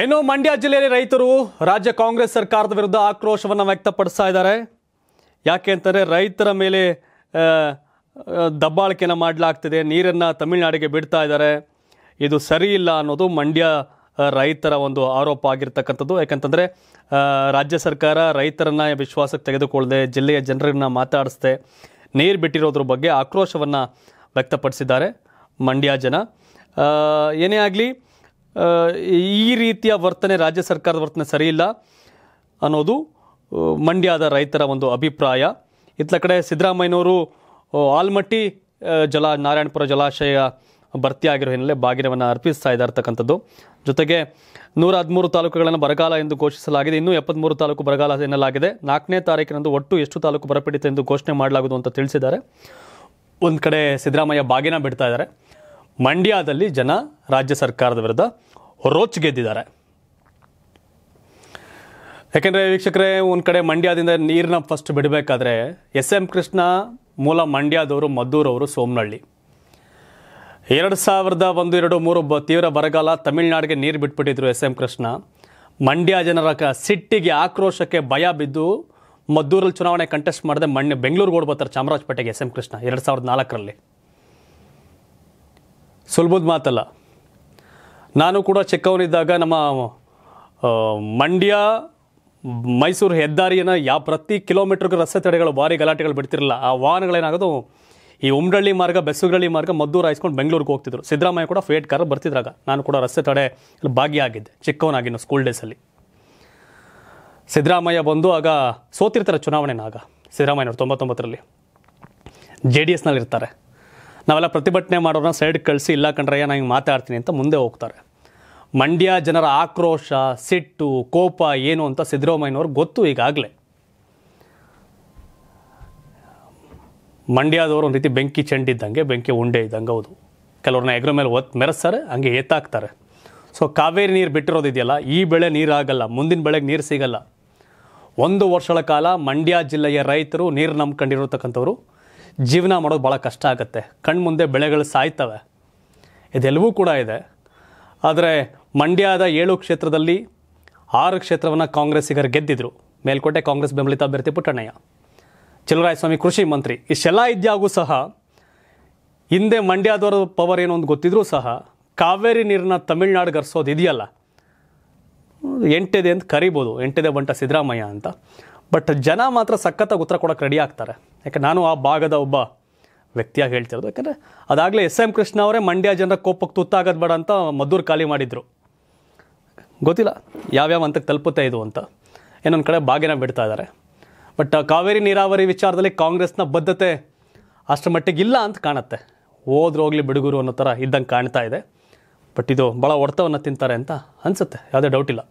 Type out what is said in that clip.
ಇನ್ನು ಮಂಡ್ಯ ಜಿಲ್ಲೆಯಲ್ಲಿ ರೈತರು ರಾಜ್ಯ ಕಾಂಗ್ರೆಸ್ ಸರ್ಕಾರದ ವಿರುದ್ಧ ಆಕ್ರೋಶವನ್ನು ವ್ಯಕ್ತಪಡಿಸ್ತಾ ಇದ್ದಾರೆ ಯಾಕೆ ಅಂತಂದರೆ ರೈತರ ಮೇಲೆ ದಬ್ಬಾಳಿಕೆಯನ್ನು ಮಾಡಲಾಗ್ತಿದೆ ನೀರನ್ನು ತಮಿಳುನಾಡಿಗೆ ಬಿಡ್ತಾ ಇದ್ದಾರೆ ಇದು ಸರಿ ಇಲ್ಲ ಅನ್ನೋದು ಮಂಡ್ಯ ರೈತರ ಒಂದು ಆರೋಪ ಆಗಿರ್ತಕ್ಕಂಥದ್ದು ಯಾಕಂತಂದರೆ ರಾಜ್ಯ ಸರ್ಕಾರ ರೈತರನ್ನು ವಿಶ್ವಾಸಕ್ಕೆ ತೆಗೆದುಕೊಳ್ಳದೆ ಜಿಲ್ಲೆಯ ಜನರನ್ನು ಮಾತಾಡಿಸ್ದೆ ನೀರು ಬಿಟ್ಟಿರೋದ್ರ ಬಗ್ಗೆ ಆಕ್ರೋಶವನ್ನು ವ್ಯಕ್ತಪಡಿಸಿದ್ದಾರೆ ಮಂಡ್ಯ ಜನ ಏನೇ ಆಗಲಿ ಈ ರೀತಿಯ ವರ್ತನೆ ರಾಜ್ಯ ಸರ್ಕಾರದ ವರ್ತನೆ ಸರಿಯಿಲ್ಲ ಅನ್ನೋದು ಮಂಡ್ಯದ ರೈತರ ಒಂದು ಅಭಿಪ್ರಾಯ ಇತ್ಲ ಕಡೆ ಸಿದ್ದರಾಮಯ್ಯನವರು ಆಲ್ಮಟ್ಟಿ ಜಲ ನಾರಾಯಣಪುರ ಜಲಾಶಯ ಭರ್ತಿಯಾಗಿರೋ ಹಿನ್ನೆಲೆ ಬಾಗಿನವನ್ನು ಅರ್ಪಿಸ್ತಾ ಇದ್ದಾರೆ ಜೊತೆಗೆ ನೂರ ಹದಿಮೂರು ತಾಲೂಕುಗಳನ್ನು ಬರಗಾಲ ಎಂದು ಘೋಷಿಸಲಾಗಿದೆ ಇನ್ನೂ ಎಪ್ಪತ್ತ್ಮೂರು ತಾಲೂಕು ಬರಗಾಲ ಎನ್ನಲಾಗಿದೆ ನಾಲ್ಕನೇ ತಾರೀಕಿನಂದು ಒಟ್ಟು ಎಷ್ಟು ತಾಲೂಕು ಬರಪೀಡಿತ ಎಂದು ಘೋಷಣೆ ಮಾಡಲಾಗುವುದು ಅಂತ ತಿಳಿಸಿದ್ದಾರೆ ಒಂದು ಕಡೆ ಸಿದ್ದರಾಮಯ್ಯ ಬಾಗಿನ ಬಿಡ್ತಾ ಇದ್ದಾರೆ ಮಂಡ್ಯದಲ್ಲಿ ಜನ ರಾಜ್ಯ ಸರ್ಕಾರದ ವಿರುದ್ಧ ರೋಚ್ ಗೆದ್ದಿದ್ದಾರೆ ಯಾಕೆಂದರೆ ವೀಕ್ಷಕರೇ ಒಂದು ಕಡೆ ಮಂಡ್ಯದಿಂದ ನೀರನ್ನ ಫಸ್ಟ್ ಬಿಡಬೇಕಾದ್ರೆ ಎಸ್ ಎಂ ಕೃಷ್ಣ ಮೂಲ ಮಂಡ್ಯದವರು ಮದ್ದೂರವರು ಸೋಮನಹಳ್ಳಿ ಎರಡು ಸಾವಿರದ ಒಂದು ಎರಡು ಮೂರು ಬ ತೀವ್ರ ಬರಗಾಲ ತಮಿಳುನಾಡಿಗೆ ನೀರು ಬಿಟ್ಬಿಟ್ಟಿದ್ರು ಎಸ್ ಎಂ ಕೃಷ್ಣ ಮಂಡ್ಯ ಜನರ ಸಿಟ್ಟಿಗೆ ಆಕ್ರೋಶಕ್ಕೆ ಭಯ ಬಿದ್ದು ಮದ್ದೂರಲ್ಲಿ ಚುನಾವಣೆ ಕಂಟೆಸ್ಟ್ ಮಾಡದೆ ಮಂಡ್ಯ ಬೆಂಗಳೂರಿಗೆ ಓಡ್ಬೋತಾರೆ ಚಾಮರಾಜಪೇಟೆಗೆ ಎಸ್ ಎಂ ಕೃಷ್ಣ ಎರಡು ಸಾವಿರದ ನಾಲ್ಕರಲ್ಲಿ ಸುಲಭದ ಮಾತಲ್ಲ ನಾನು ಕೂಡ ಚಿಕ್ಕವನಿದ್ದಾಗ ನಮ್ಮ ಮಂಡ್ಯ ಮೈಸೂರು ಹೆದ್ದಾರಿಯನ್ನು ಯಾವ ಪ್ರತಿ ಕಿಲೋಮೀಟ್ರ್ಗೂ ರಸ್ತೆ ತಡೆಗಳು ಭಾರಿ ಗಲಾಟೆಗಳು ಬಿಡ್ತಿರಲಿಲ್ಲ ಆ ವಾಹನಗಳೇನಾಗೋದು ಈ ಉಮ್ರಳ್ಳಿ ಮಾರ್ಗ ಬೆಸುಗಳ್ಳಿ ಮಾರ್ಗ ಮದ್ದೂರು ಹಾಯಿಸ್ಕೊಂಡು ಬೆಂಗಳೂರಿಗೆ ಹೋಗ್ತಿದ್ರು ಸಿದ್ದರಾಮಯ್ಯ ಕೂಡ ಫೇಟ್ ಕಾರ್ ಬರ್ತಿದ್ರಾಗ ನಾನು ಕೂಡ ರಸ್ತೆ ತಡೆ ಭಾಗಿಯಾಗಿದ್ದೆ ಚಿಕ್ಕವನಾಗಿನ ಸ್ಕೂಲ್ ಡೇಸಲ್ಲಿ ಸಿದ್ದರಾಮಯ್ಯ ಬಂದು ಆಗ ಸೋತಿರ್ತಾರೆ ಚುನಾವಣೆನಾಗ ಆಗ ತೊಂಬತ್ತೊಂಬತ್ತರಲ್ಲಿ ಜೆ ಡಿ ಎಸ್ನಲ್ಲಿರ್ತಾರೆ ನಾವೆಲ್ಲ ಪ್ರತಿಭಟನೆ ಮಾಡೋರನ್ನ ಸೈಡ್ ಕಳಿಸಿ ಇಲ್ಲ ಕಣ್ರಯ್ಯ ನಾನು ಹಿಂಗೆ ಮಾತಾಡ್ತೀನಿ ಅಂತ ಮುಂದೆ ಹೋಗ್ತಾರೆ ಮಂಡ್ಯ ಜನರ ಆಕ್ರೋಶ ಸಿಟ್ಟು ಕೋಪ ಏನು ಅಂತ ಸಿದ್ದರಾಮಯ್ಯನವ್ರು ಗೊತ್ತು ಈಗಾಗಲೇ ಮಂಡ್ಯದವರು ಒಂದು ರೀತಿ ಬೆಂಕಿ ಚೆಂಡಿದ್ದಂಗೆ ಬೆಂಕಿ ಉಂಡೆ ಇದ್ದಂಗೆ ಹೌದು ಕೆಲವ್ರನ್ನ ಎಗ್ರ ಮೇಲೆ ಒತ್ ಮೆರೆಸ್ತಾರೆ ಹಂಗೆ ಏತಾಕ್ತಾರೆ ಸೊ ಕಾವೇರಿ ನೀರು ಬಿಟ್ಟಿರೋದಿದೆಯಲ್ಲ ಈ ಬೆಳೆ ನೀರಾಗಲ್ಲ ಮುಂದಿನ ಬೆಳೆಗೆ ನೀರು ಸಿಗಲ್ಲ ಒಂದು ವರ್ಷಗಳ ಕಾಲ ಮಂಡ್ಯ ಜಿಲ್ಲೆಯ ರೈತರು ನೀರು ನಂಬ್ಕೊಂಡಿರತಕ್ಕಂಥವ್ರು ಜೀವನ ಮಾಡೋದು ಭಾಳ ಕಷ್ಟ ಆಗುತ್ತೆ ಮುಂದೆ ಬೆಳೆಗಳು ಸಾಯ್ತವೆ ಇದೆಲ್ಲವೂ ಕೂಡ ಇದೆ ಆದರೆ ಮಂಡ್ಯದ ಏಳು ಕ್ಷೇತ್ರದಲ್ಲಿ ಆರು ಕ್ಷೇತ್ರವನ್ನು ಕಾಂಗ್ರೆಸ್ಸಿಗರು ಗೆದ್ದಿದ್ರು ಮೇಲ್ಕೋಟೆ ಕಾಂಗ್ರೆಸ್ ಬೆಂಬಲಿತ ಅಭ್ಯರ್ಥಿ ಪುಟ್ಟಣ್ಣಯ್ಯ ಚಲುವರಾಯಸ್ವಾಮಿ ಕೃಷಿ ಮಂತ್ರಿ ಇಷ್ಟೆಲ್ಲ ಇದ್ಯಾಗೂ ಸಹ ಹಿಂದೆ ಮಂಡ್ಯದವರ ಪವರ್ ಏನೋ ಒಂದು ಗೊತ್ತಿದ್ರೂ ಸಹ ಕಾವೇರಿ ನೀರನ್ನ ತಮಿಳ್ನಾಡಿಗೆ ಅರ್ಸೋದು ಇದೆಯಲ್ಲ ಎಂಟಿದೆ ಅಂತ ಕರಿಬೋದು ಎಂಟೆದೆ ಬಂಟ ಸಿದ್ದರಾಮಯ್ಯ ಅಂತ ಬಟ್ ಜನ ಮಾತ್ರ ಸಖತ್ತಾಗಿ ಉತ್ತರ ಕೊಡೋಕ್ಕೆ ರೆಡಿ ಆಗ್ತಾರೆ ಯಾಕೆ ನಾನು ಆ ಭಾಗದ ಒಬ್ಬ ವ್ಯಕ್ತಿಯಾಗಿ ಹೇಳ್ತಿರೋದು ಯಾಕಂದರೆ ಅದಾಗಲೇ ಎಸ್ ಎಂ ಕೃಷ್ಣ ಅವರೇ ಮಂಡ್ಯ ಜನರ ಕೋಪಕ್ಕೆ ತುತ್ತಾಗೋದು ಬೇಡ ಅಂತ ಮದ್ದೂರು ಖಾಲಿ ಮಾಡಿದರು ಗೊತ್ತಿಲ್ಲ ಯಾವ್ಯಾವ ಹಂತಕ್ಕೆ ತಲುಪುತ್ತೆ ಇದು ಅಂತ ಇನ್ನೊಂದು ಕಡೆ ಬಾಗಿನ ಬಿಡ್ತಾ ಇದ್ದಾರೆ ಬಟ್ ಕಾವೇರಿ ನೀರಾವರಿ ವಿಚಾರದಲ್ಲಿ ಕಾಂಗ್ರೆಸ್ನ ಬದ್ಧತೆ ಅಷ್ಟರ ಮಟ್ಟಿಗೆ ಇಲ್ಲ ಅಂತ ಕಾಣುತ್ತೆ ಹೋದ್ರೂ ಹೋಗಲಿ ಬಿಡುಗರು ಅನ್ನೋ ಥರ ಇದ್ದಂಗೆ ಕಾಣ್ತಾ ಇದೆ ಬಟ್ ಇದು ಭಾಳ ಹೊಡೆತವನ್ನು ತಿಂತಾರೆ ಅಂತ ಅನಿಸುತ್ತೆ ಯಾವುದೇ ಡೌಟ್ ಇಲ್ಲ